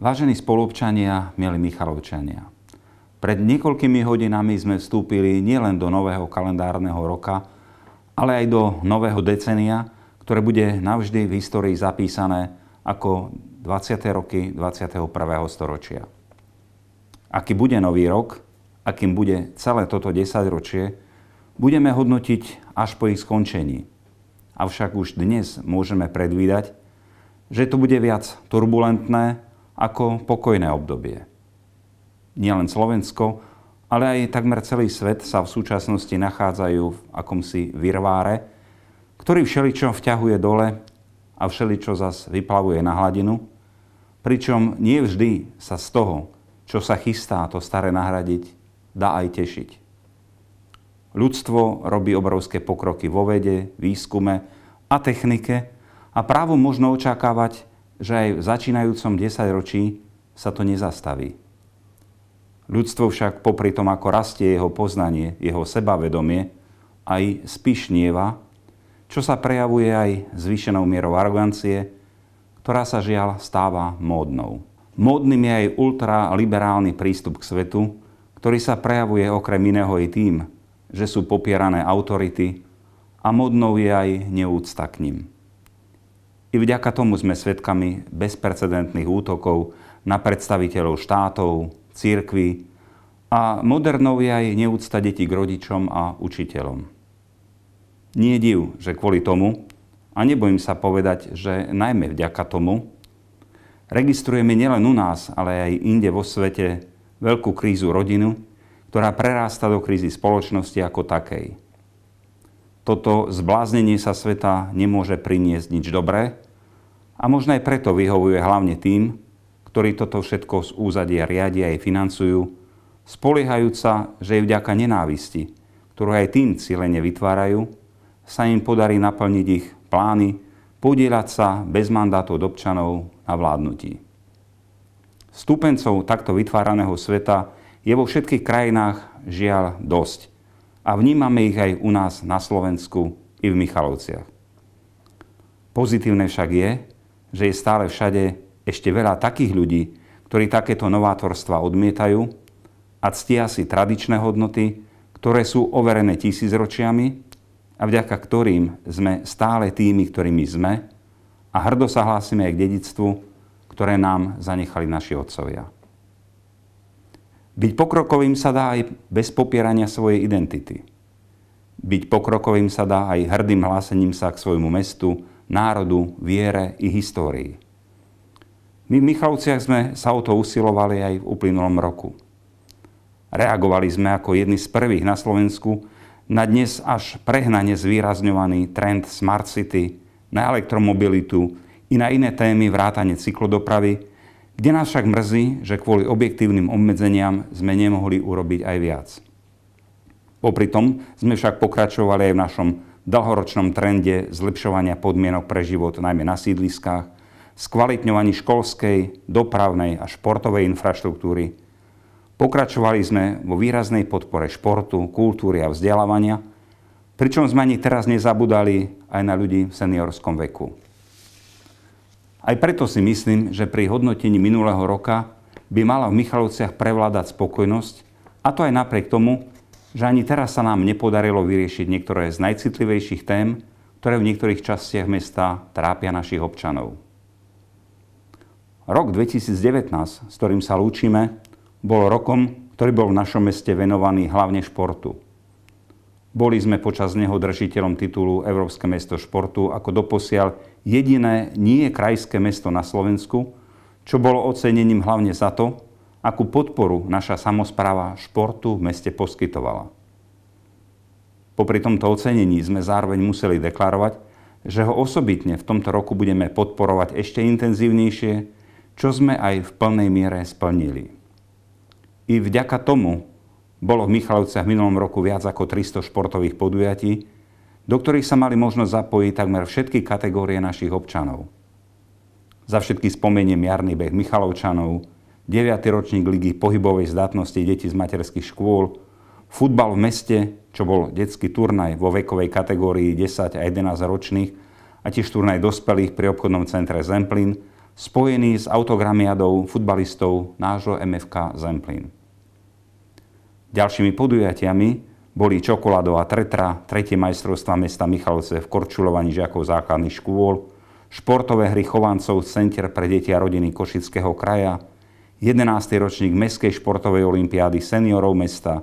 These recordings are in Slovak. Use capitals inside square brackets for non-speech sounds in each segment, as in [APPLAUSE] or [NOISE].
Vážení spolupčania, milí Michalovčania, pred niekoľkými hodinami sme vstúpili nielen do nového kalendárneho roka, ale aj do nového decenia, ktoré bude navždy v histórii zapísané ako 20. roky 21. storočia. Aký bude nový rok, akým bude celé toto desaťročie, budeme hodnotiť až po ich skončení. Avšak už dnes môžeme predvídať, že to bude viac turbulentné, ako pokojné obdobie. Nielen Slovensko, ale aj takmer celý svet sa v súčasnosti nachádzajú v akomsi virváre, ktorý všeličo vťahuje dole a všeličo zas vyplavuje na hladinu, pričom nie vždy sa z toho, čo sa chystá to staré nahradiť, dá aj tešiť. Ľudstvo robí obrovské pokroky vo vede, výskume a technike a právo možno očakávať že aj v začínajúcom desaťročí sa to nezastaví. Ľudstvo však popri tom, ako rastie jeho poznanie, jeho sebavedomie, aj spišnieva, čo sa prejavuje aj zvýšenou mierou arogancie, ktorá sa žiaľ stáva módnou. Módnym je aj ultraliberálny prístup k svetu, ktorý sa prejavuje okrem iného i tým, že sú popierané autority a modnou je aj neúcta k nim. I vďaka tomu sme svedkami bezprecedentných útokov na predstaviteľov štátov, církvy a modernou je aj neúcta detí k rodičom a učiteľom. Nie div, že kvôli tomu, a nebojím sa povedať, že najmä vďaka tomu, registrujeme nielen u nás, ale aj inde vo svete veľkú krízu rodinu, ktorá prerásta do krízy spoločnosti ako takej toto zbláznenie sa sveta nemôže priniesť nič dobré a možno aj preto vyhovuje hlavne tým, ktorí toto všetko z úzadia riadia aj financujú, spoliehajúca, sa, že je vďaka nenávisti, ktorú aj tým cílenie vytvárajú, sa im podarí naplniť ich plány, podielať sa bez mandátu od občanov na vládnutí. Stupencov takto vytváraného sveta je vo všetkých krajinách žiaľ dosť a vnímame ich aj u nás na Slovensku i v Michalovciach. Pozitívne však je, že je stále všade ešte veľa takých ľudí, ktorí takéto novátorstva odmietajú a ctia si tradičné hodnoty, ktoré sú overené tisícročiami a vďaka ktorým sme stále tými, ktorými sme a hrdo sa hlásime aj k dedictvu, ktoré nám zanechali naši otcovia. Byť pokrokovým sa dá aj bez popierania svojej identity. Byť pokrokovým sa dá aj hrdým hlásením sa k svojmu mestu, národu, viere i histórii. My v Michalovciach sme sa o to usilovali aj v uplynulom roku. Reagovali sme ako jedni z prvých na Slovensku na dnes až prehnane zvýrazňovaný trend Smart City, na elektromobilitu i na iné témy vrátane cyklodopravy, kde nás však mrzí, že kvôli objektívnym obmedzeniam sme nemohli urobiť aj viac. Popri tom sme však pokračovali aj v našom dlhoročnom trende zlepšovania podmienok pre život najmä na sídliskách, skvalitňovaní školskej, dopravnej a športovej infraštruktúry. Pokračovali sme vo výraznej podpore športu, kultúry a vzdelávania, pričom sme ani teraz nezabudali aj na ľudí v seniorskom veku. Aj preto si myslím, že pri hodnotení minulého roka by mala v Michalovciach prevládať spokojnosť, a to aj napriek tomu, že ani teraz sa nám nepodarilo vyriešiť niektoré z najcitlivejších tém, ktoré v niektorých častiach mesta trápia našich občanov. Rok 2019, s ktorým sa lúčime, bol rokom, ktorý bol v našom meste venovaný hlavne športu. Boli sme počas neho držiteľom titulu Európske mesto športu ako doposiaľ jediné nie krajské mesto na Slovensku, čo bolo ocenením hlavne za to, akú podporu naša samozpráva športu v meste poskytovala. Popri tomto ocenení sme zároveň museli deklarovať, že ho osobitne v tomto roku budeme podporovať ešte intenzívnejšie, čo sme aj v plnej miere splnili. I vďaka tomu bolo v Michalovciach v minulom roku viac ako 300 športových podujatí, do ktorých sa mali možnosť zapojiť takmer všetky kategórie našich občanov. Za všetky spomeniem jarný beh Michalovčanov, 9. ročník ligy pohybovej zdatnosti detí z materských škôl, futbal v meste, čo bol detský turnaj vo vekovej kategórii 10 a 11 ročných a tiež turnaj dospelých pri obchodnom centre Zemplín, spojený s autogramiadou futbalistov nášho MFK Zemplín. Ďalšími podujatiami boli Čokoládová Tretra, tretie majstrovstva mesta Michalovce v korčulovaní žiakov základných škôl, športové hry Chovancov Center pre deti a rodiny Košického kraja, 11. ročník Mestskej športovej olimpiády seniorov mesta,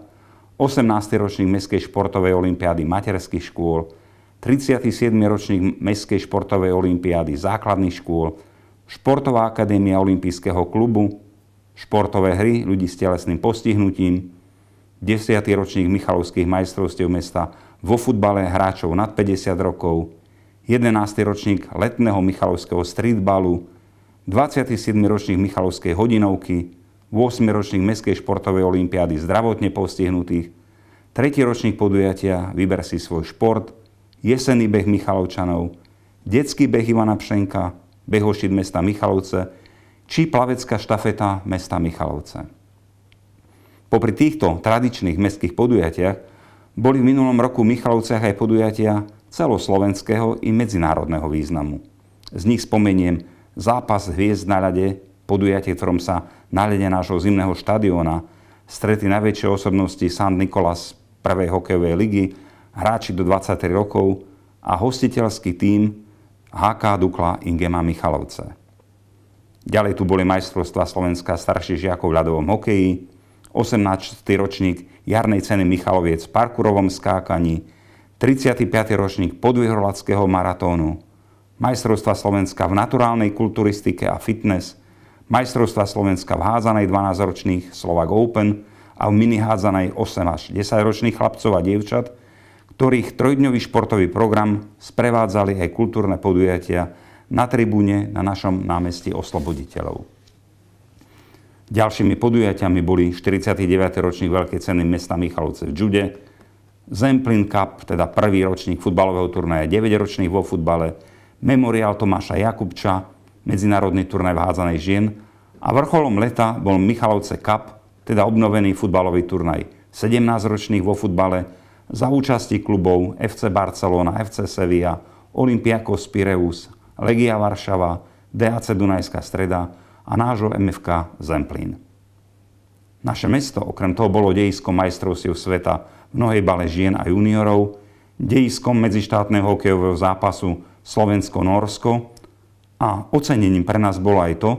18. ročník Mestskej športovej olimpiády materských škôl, 37. ročník Mestskej športovej olimpiády základných škôl, Športová akadémia Olympijského klubu, športové hry ľudí s telesným postihnutím, 10. ročník Michalovských majstrovstiev mesta, vo futbale hráčov nad 50 rokov, 11. ročník letného Michalovského streetballu, 27. ročník Michalovskej hodinovky, 8. ročník Mestskej športovej olimpiády zdravotne postihnutých, 3. ročník podujatia Vyber si svoj šport, jesenný beh Michalovčanov, detský beh Ivana Pšenka, behošit mesta Michalovce či plavecká štafeta mesta Michalovce. Popri týchto tradičných mestských podujatiach boli v minulom roku v Michalovciach aj podujatia celoslovenského i medzinárodného významu. Z nich spomeniem zápas hviezd na ľade, podujatie, ktorom sa na ľade nášho zimného štadióna stretli najväčšej osobnosti San Nikolas prvej hokejovej ligy, hráči do 23 rokov a hostiteľský tím HK Dukla Ingema Michalovce. Ďalej tu boli majstrovstva Slovenska starších žiakov v ľadovom hokeji, 18. ročník jarnej ceny Michaloviec v parkurovom skákaní, 35. ročník podvihorlackého maratónu, majstrovstva Slovenska v naturálnej kulturistike a fitness, majstrovstva Slovenska v hádzanej 12-ročných Slovak Open a v mini hádzanej 8 až 10-ročných chlapcov a dievčat, ktorých trojdňový športový program sprevádzali aj kultúrne podujatia na tribúne na našom námestí Osloboditeľov. Ďalšími podujatiami boli 49. ročník veľkej ceny mesta Michalovce v Džude, Zemplin Cup, teda prvý ročník futbalového turnaja 9-ročných vo futbale, memoriál Tomáša Jakubča, medzinárodný turnaj v hádzanej žien a vrcholom leta bol Michalovce Cup, teda obnovený futbalový turnaj 17-ročných vo futbale za účasti klubov FC Barcelona, FC Sevilla, Olympiakos Pireus, Legia Varšava, DAC Dunajská streda, a nášho MFK Zemplín. Naše mesto okrem toho bolo dejiskom majstrovstiev sveta mnohej bale žien a juniorov, dejiskom medzištátneho hokejového zápasu Slovensko-Norsko a ocenením pre nás bolo aj to,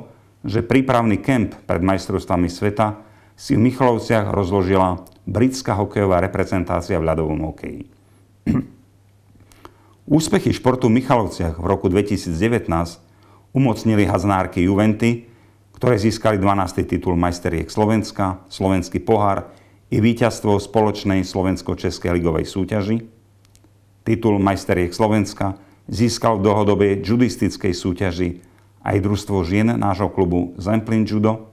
že prípravný kemp pred majstrovstvami sveta si v Michalovciach rozložila britská hokejová reprezentácia v ľadovom hokeji. [CLEARS THROAT] Úspechy športu v Michalovciach v roku 2019 umocnili haznárky Juventy ktoré získali 12. titul majsteriek Slovenska, slovenský pohár i víťazstvo v spoločnej slovensko-českej ligovej súťaži. Titul majsteriek Slovenska získal v dlhodobej judistickej súťaži aj družstvo žien nášho klubu Zemplín Judo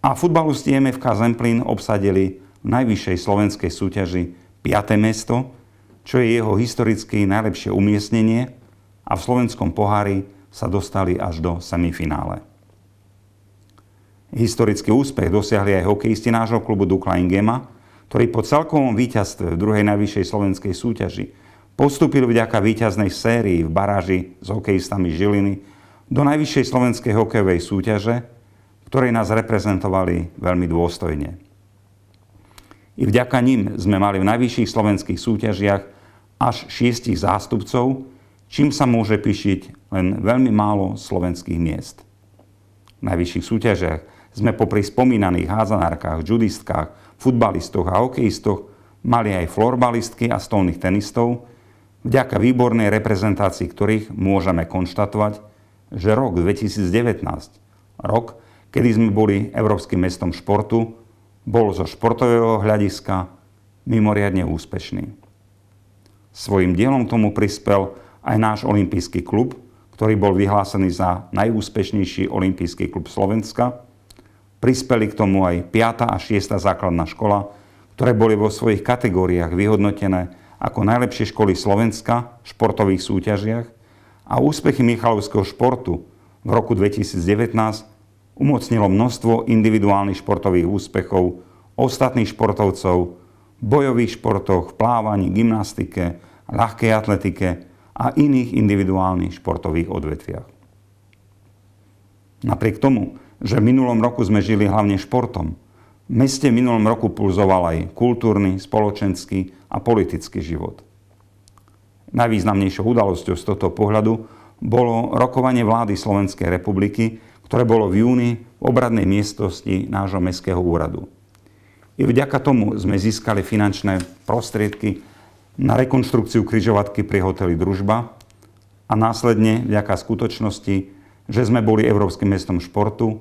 a futbalisti MFK Zemplín obsadili v najvyššej slovenskej súťaži 5. mesto, čo je jeho historicky najlepšie umiestnenie a v slovenskom pohári sa dostali až do semifinále. Historický úspech dosiahli aj hokejisti nášho klubu Dukla Ingema, ktorý po celkovom víťazstve v druhej najvyššej slovenskej súťaži postúpil vďaka víťaznej sérii v baráži s hokejistami Žiliny do najvyššej slovenskej hokejovej súťaže, ktorej nás reprezentovali veľmi dôstojne. I vďaka nim sme mali v najvyšších slovenských súťažiach až šiestich zástupcov, čím sa môže píšiť len veľmi málo slovenských miest. V najvyšších súťažiach sme popri spomínaných házanárkach, judistkách, futbalistoch a hokejistoch mali aj florbalistky a stolných tenistov, vďaka výbornej reprezentácii ktorých môžeme konštatovať, že rok 2019, rok, kedy sme boli Európskym mestom športu, bol zo športového hľadiska mimoriadne úspešný. Svojim dielom tomu prispel aj náš olimpijský klub, ktorý bol vyhlásený za najúspešnejší olimpijský klub Slovenska Prispeli k tomu aj 5. a 6. základná škola, ktoré boli vo svojich kategóriách vyhodnotené ako najlepšie školy Slovenska v športových súťažiach a úspechy Michalovského športu v roku 2019 umocnilo množstvo individuálnych športových úspechov ostatných športovcov v bojových športoch, v plávaní, gymnastike, ľahkej atletike a iných individuálnych športových odvetviach. Napriek tomu, že v minulom roku sme žili hlavne športom. V meste v minulom roku pulzoval aj kultúrny, spoločenský a politický život. Najvýznamnejšou udalosťou z tohto pohľadu bolo rokovanie vlády Slovenskej republiky, ktoré bolo v júni v obradnej miestnosti nášho mestského úradu. I vďaka tomu sme získali finančné prostriedky na rekonstrukciu križovatky pri hoteli Družba a následne vďaka skutočnosti, že sme boli Európskym mestom športu,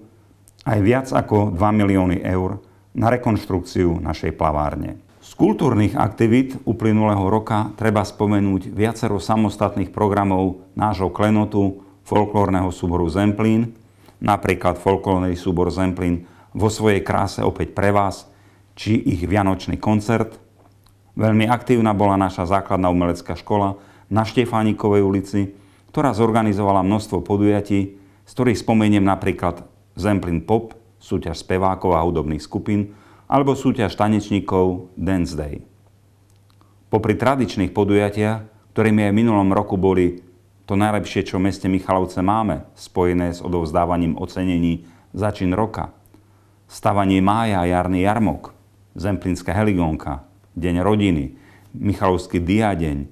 aj viac ako 2 milióny eur na rekonštrukciu našej plavárne. Z kultúrnych aktivít uplynulého roka treba spomenúť viacero samostatných programov nášho klenotu folklórneho súboru Zemplín, napríklad folklórny súbor Zemplín vo svojej kráse opäť pre vás, či ich vianočný koncert. Veľmi aktívna bola naša základná umelecká škola na Štefánikovej ulici, ktorá zorganizovala množstvo podujatí, z ktorých spomeniem napríklad Zemplín Pop, súťaž spevákov a hudobných skupín alebo súťaž tanečníkov Dance Day. Popri tradičných podujatiach, ktorými aj v minulom roku boli to najlepšie, čo v meste Michalovce máme, spojené s odovzdávaním ocenení začín roka, stavanie mája a jarný jarmok, Zemplínska heligonka, Deň rodiny, Michalovský diadeň,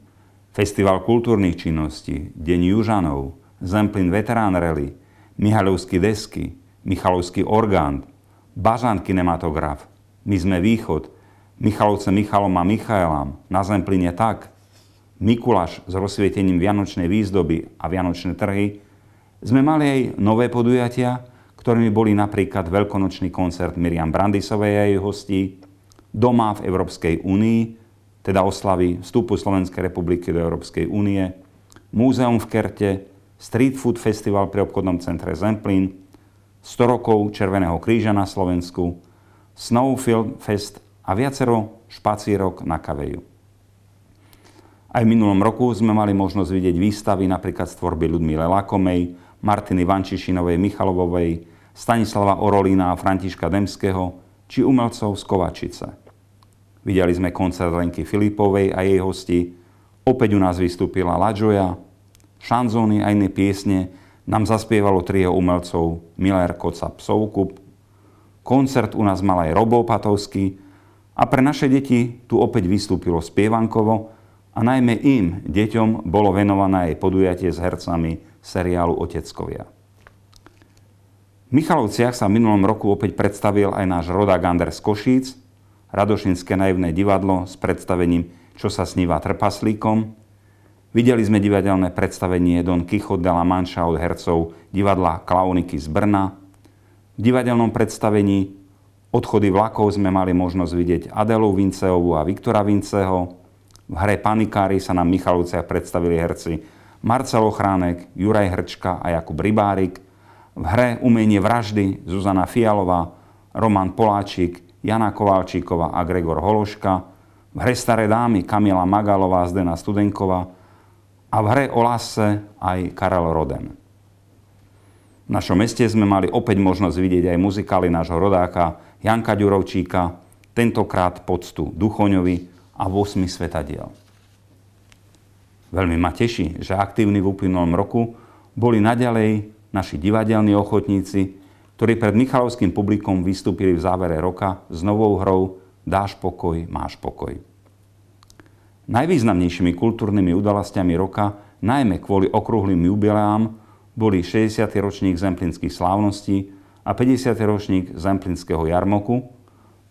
Festival kultúrnych činností, Deň južanov, Zemplín veterán rally, Mihalovský desky, Michalovský orgán, Bažan kinematograf, My sme východ, Michalovce Michalom a Michaelám, Na zemplíne tak, Mikuláš s rozsvietením vianočnej výzdoby a vianočné trhy, sme mali aj nové podujatia, ktorými boli napríklad veľkonočný koncert Miriam Brandisovej a jej hostí, doma v Európskej únii, teda oslavy vstupu Slovenskej republiky do Európskej únie, múzeum v Kerte, Street Food Festival pri obchodnom centre Zemplín, 100 rokov Červeného kríža na Slovensku, Snowfield Fest a viacero špacírok na Kaveju. Aj v minulom roku sme mali možnosť vidieť výstavy napríklad z tvorby Ľudmile Lakomej, Martiny Vančišinovej Michalovovej, Stanislava Orolína a Františka Demského či umelcov z Kovačice. Videli sme koncert Lenky Filipovej a jej hosti, opäť u nás vystúpila Lajoja, šanzóny a iné piesne nám zaspievalo trio umelcov Miller, Koca Psovkup. koncert u nás mal aj Robo Patovský a pre naše deti tu opäť vystúpilo spievankovo a najmä im, deťom, bolo venované aj podujatie s hercami seriálu Oteckovia. V Michalovciach sa v minulom roku opäť predstavil aj náš rodák Anders Košíc, Radošinské naivné divadlo s predstavením Čo sa sníva trpaslíkom, Videli sme divadelné predstavenie Don Quixote de la Mancha od hercov divadla Klauniky z Brna. V divadelnom predstavení Odchody vlakov sme mali možnosť vidieť Adelu Vinceovu a Viktora Vinceho. V hre Panikári sa nám Michalovciach predstavili herci Marcel Ochránek, Juraj Hrčka a Jakub Rybárik. V hre Umenie vraždy Zuzana Fialová, Roman Poláčik, Jana Kovalčíková a Gregor Hološka. V hre Staré dámy Kamila Magalová a Zdena Studenková a v hre o lásce aj Karel Roden. V našom meste sme mali opäť možnosť vidieť aj muzikály nášho rodáka Janka Ďurovčíka, tentokrát poctu Duchoňovi a 8 svetadiel. Veľmi ma teší, že aktívni v uplynulom roku boli naďalej naši divadelní ochotníci, ktorí pred Michalovským publikom vystúpili v závere roka s novou hrou Dáš pokoj, máš pokoj. Najvýznamnejšími kultúrnymi udalostiami roka, najmä kvôli okrúhlym jubileám, boli 60. ročník zemplínskych slávností a 50. ročník zemplínskeho jarmoku,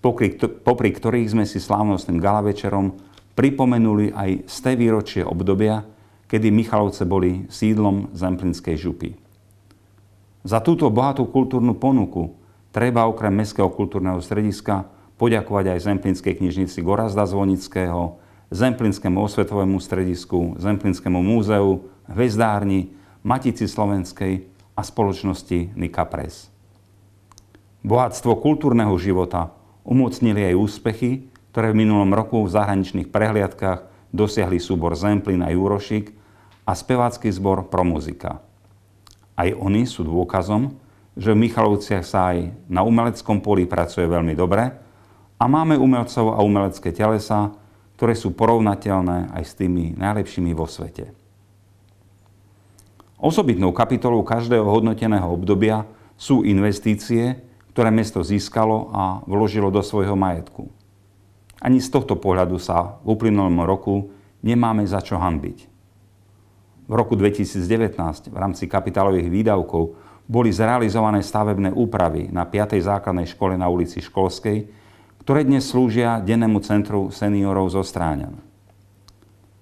popri ktorých sme si slávnostným galavečerom pripomenuli aj z té výročie obdobia, kedy Michalovce boli sídlom Zemplinskej župy. Za túto bohatú kultúrnu ponuku treba okrem Mestského kultúrneho strediska poďakovať aj Zemplinskej knižnici Gorazda Zvonického, Zemplinskému osvetovému stredisku, Zemplinskému múzeu, Hvezdárni, Matici Slovenskej a spoločnosti Nika Press. Bohatstvo kultúrneho života umocnili aj úspechy, ktoré v minulom roku v zahraničných prehliadkách dosiahli súbor Zemplín a Júrošik a spevácky zbor Promuzika. Aj oni sú dôkazom, že v Michalovciach sa aj na umeleckom poli pracuje veľmi dobre a máme umelcov a umelecké telesa, ktoré sú porovnateľné aj s tými najlepšími vo svete. Osobitnou kapitolou každého hodnoteného obdobia sú investície, ktoré mesto získalo a vložilo do svojho majetku. Ani z tohto pohľadu sa v uplynulom roku nemáme za čo hanbiť. V roku 2019 v rámci kapitálových výdavkov boli zrealizované stavebné úpravy na 5. základnej škole na ulici Školskej, ktoré dnes slúžia dennému centru seniorov zo Stráňan.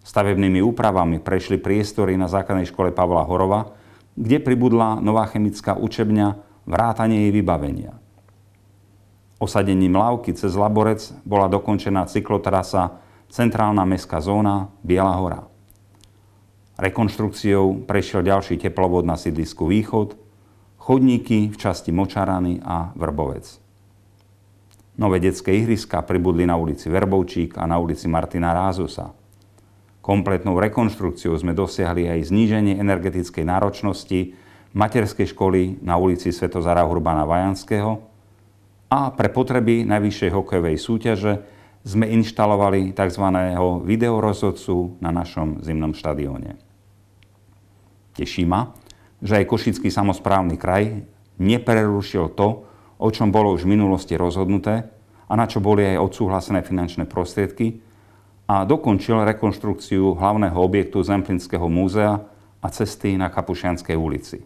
Stavebnými úpravami prešli priestory na základnej škole Pavla Horova, kde pribudla nová chemická učebňa, vrátanie jej vybavenia. Osadením lávky cez Laborec bola dokončená cyklotrasa Centrálna mestská zóna Biela hora. Rekonštrukciou prešiel ďalší teplovod na sídlisku Východ, chodníky v časti Močarany a Vrbovec. Nové detské ihriska pribudli na ulici Verbovčík a na ulici Martina Rázusa. Kompletnou rekonštrukciou sme dosiahli aj zníženie energetickej náročnosti materskej školy na ulici Svetozara Hurbana Vajanského a pre potreby najvyššej hokejovej súťaže sme inštalovali tzv. videorozhodcu na našom zimnom štadióne. Teší ma, že aj Košický samozprávny kraj neprerušil to, o čom bolo už v minulosti rozhodnuté a na čo boli aj odsúhlasené finančné prostriedky a dokončil rekonštrukciu hlavného objektu Zemplinského múzea a cesty na Kapušianskej ulici.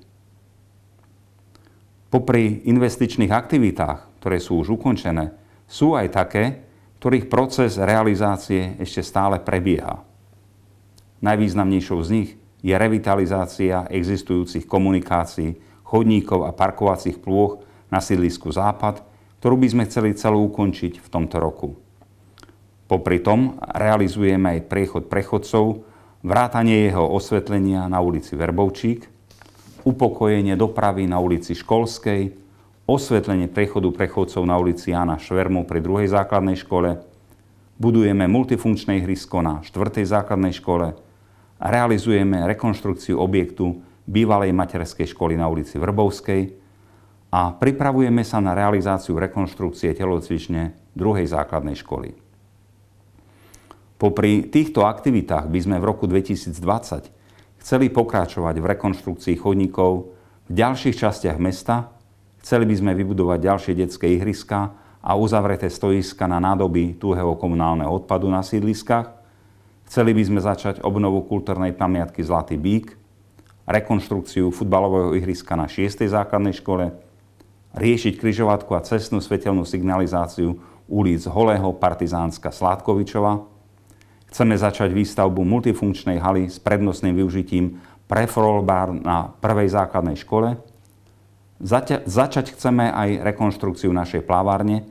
Popri investičných aktivitách, ktoré sú už ukončené, sú aj také, ktorých proces realizácie ešte stále prebieha. Najvýznamnejšou z nich je revitalizácia existujúcich komunikácií, chodníkov a parkovacích plôch na sídlisku Západ, ktorú by sme chceli celú ukončiť v tomto roku. Popri tom realizujeme aj priechod prechodcov, vrátanie jeho osvetlenia na ulici Verbovčík, upokojenie dopravy na ulici Školskej, osvetlenie prechodu prechodcov na ulici Jana Švermu pri druhej základnej škole, budujeme multifunkčné ihrisko na štvrtej základnej škole, realizujeme rekonštrukciu objektu bývalej materskej školy na ulici Vrbovskej, a pripravujeme sa na realizáciu rekonštrukcie telocvične druhej základnej školy. Popri týchto aktivitách by sme v roku 2020 chceli pokračovať v rekonštrukcii chodníkov v ďalších častiach mesta, chceli by sme vybudovať ďalšie detské ihriska a uzavreté stojiska na nádoby tuhého komunálneho odpadu na sídliskách, chceli by sme začať obnovu kultúrnej pamiatky Zlatý bík, rekonštrukciu futbalového ihriska na 6. základnej škole, riešiť križovatku a cestnú svetelnú signalizáciu ulic Holého, Partizánska, Sládkovičova. Chceme začať výstavbu multifunkčnej haly s prednostným využitím bar na prvej základnej škole. začať chceme aj rekonštrukciu našej plávárne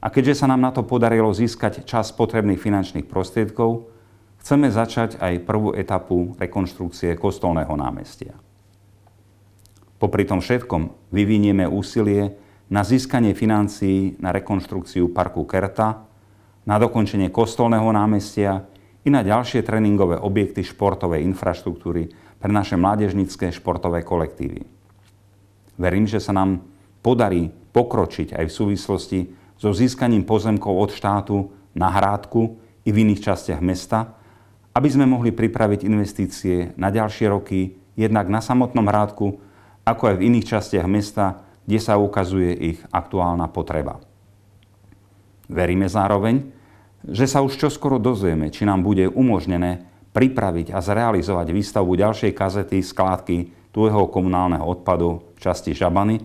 a keďže sa nám na to podarilo získať čas potrebných finančných prostriedkov, chceme začať aj prvú etapu rekonštrukcie kostolného námestia. Popri tom všetkom vyvinieme úsilie na získanie financií na rekonštrukciu parku Kerta, na dokončenie kostolného námestia i na ďalšie tréningové objekty športovej infraštruktúry pre naše mládežnické športové kolektívy. Verím, že sa nám podarí pokročiť aj v súvislosti so získaním pozemkov od štátu na Hrádku i v iných častiach mesta, aby sme mohli pripraviť investície na ďalšie roky jednak na samotnom Hrádku, ako aj v iných častiach mesta, kde sa ukazuje ich aktuálna potreba. Veríme zároveň, že sa už čoskoro dozvieme, či nám bude umožnené pripraviť a zrealizovať výstavbu ďalšej kazety skládky tvojho komunálneho odpadu v časti Žabany,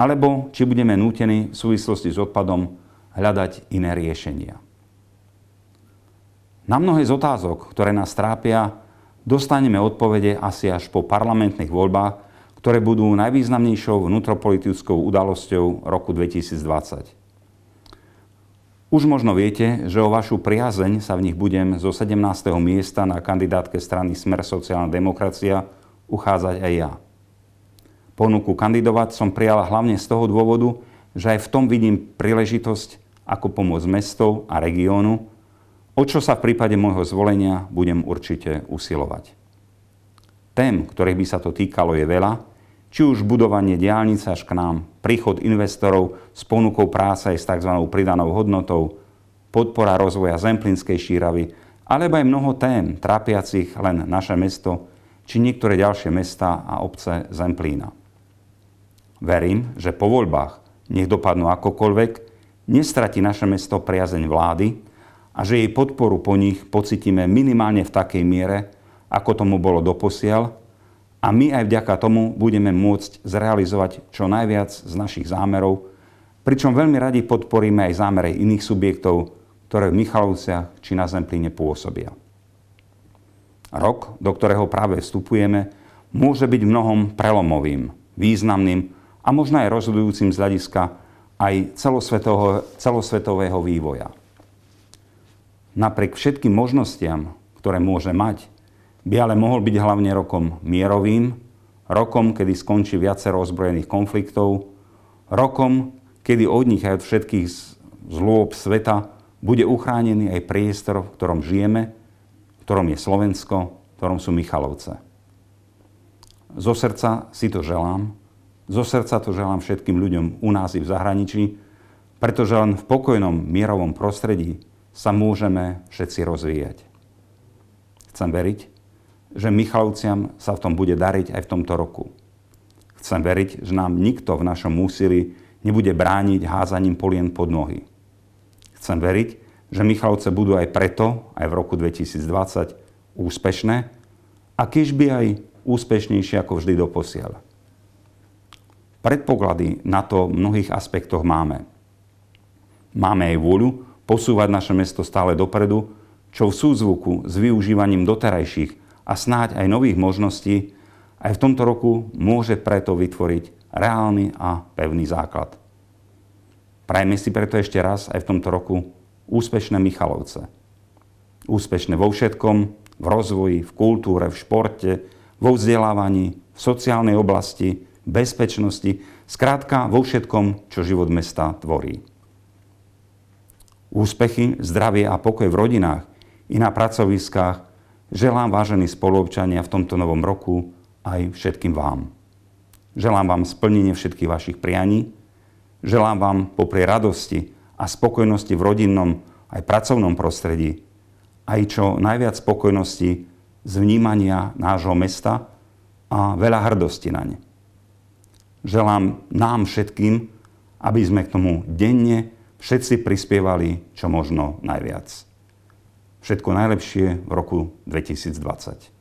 alebo či budeme nútení v súvislosti s odpadom hľadať iné riešenia. Na mnohé z otázok, ktoré nás trápia, dostaneme odpovede asi až po parlamentných voľbách ktoré budú najvýznamnejšou vnútropolitickou udalosťou roku 2020. Už možno viete, že o vašu priazeň sa v nich budem zo 17. miesta na kandidátke strany Smer sociálna demokracia uchádzať aj ja. Ponuku kandidovať som prijala hlavne z toho dôvodu, že aj v tom vidím príležitosť, ako pomôcť mestov a regiónu, o čo sa v prípade môjho zvolenia budem určite usilovať. Tém, ktorých by sa to týkalo, je veľa či už budovanie diálnic až k nám, príchod investorov s ponukou práce aj s tzv. pridanou hodnotou, podpora rozvoja Zemplínskej šíravy, alebo aj mnoho tém trápiacich len naše mesto či niektoré ďalšie mesta a obce Zemplína. Verím, že po voľbách, nech dopadnú akokoľvek, nestratí naše mesto priazeň vlády a že jej podporu po nich pocitíme minimálne v takej miere, ako tomu bolo doposiaľ a my aj vďaka tomu budeme môcť zrealizovať čo najviac z našich zámerov, pričom veľmi radi podporíme aj zámere iných subjektov, ktoré v Michalovciach či na Zemplíne pôsobia. Rok, do ktorého práve vstupujeme, môže byť mnohom prelomovým, významným a možno aj rozhodujúcim z hľadiska aj celosvetového, celosvetového vývoja. Napriek všetkým možnostiam, ktoré môže mať, by ale mohol byť hlavne rokom mierovým, rokom, kedy skončí viacero ozbrojených konfliktov, rokom, kedy od nich aj od všetkých zlôb sveta bude uchránený aj priestor, v ktorom žijeme, v ktorom je Slovensko, v ktorom sú Michalovce. Zo srdca si to želám, zo srdca to želám všetkým ľuďom u nás i v zahraničí, pretože len v pokojnom mierovom prostredí sa môžeme všetci rozvíjať. Chcem veriť, že Michalovciam sa v tom bude dariť aj v tomto roku. Chcem veriť, že nám nikto v našom úsilí nebude brániť házaním polien pod nohy. Chcem veriť, že Michalovce budú aj preto, aj v roku 2020, úspešné a by aj úspešnejšie ako vždy doposiaľ. Predpoklady na to v mnohých aspektoch máme. Máme aj vôľu posúvať naše mesto stále dopredu, čo v súzvuku s využívaním doterajších a snáď aj nových možností, aj v tomto roku môže preto vytvoriť reálny a pevný základ. Prajme si preto ešte raz aj v tomto roku úspešné Michalovce. Úspešné vo všetkom, v rozvoji, v kultúre, v športe, vo vzdelávaní, v sociálnej oblasti, bezpečnosti, skrátka vo všetkom, čo život mesta tvorí. Úspechy, zdravie a pokoj v rodinách i na pracoviskách Želám, vážení spoluobčania, v tomto novom roku aj všetkým vám. Želám vám splnenie všetkých vašich prianí. Želám vám popri radosti a spokojnosti v rodinnom aj pracovnom prostredí aj čo najviac spokojnosti z vnímania nášho mesta a veľa hrdosti na ne. Želám nám všetkým, aby sme k tomu denne všetci prispievali čo možno najviac. Všetko najlepšie v roku 2020.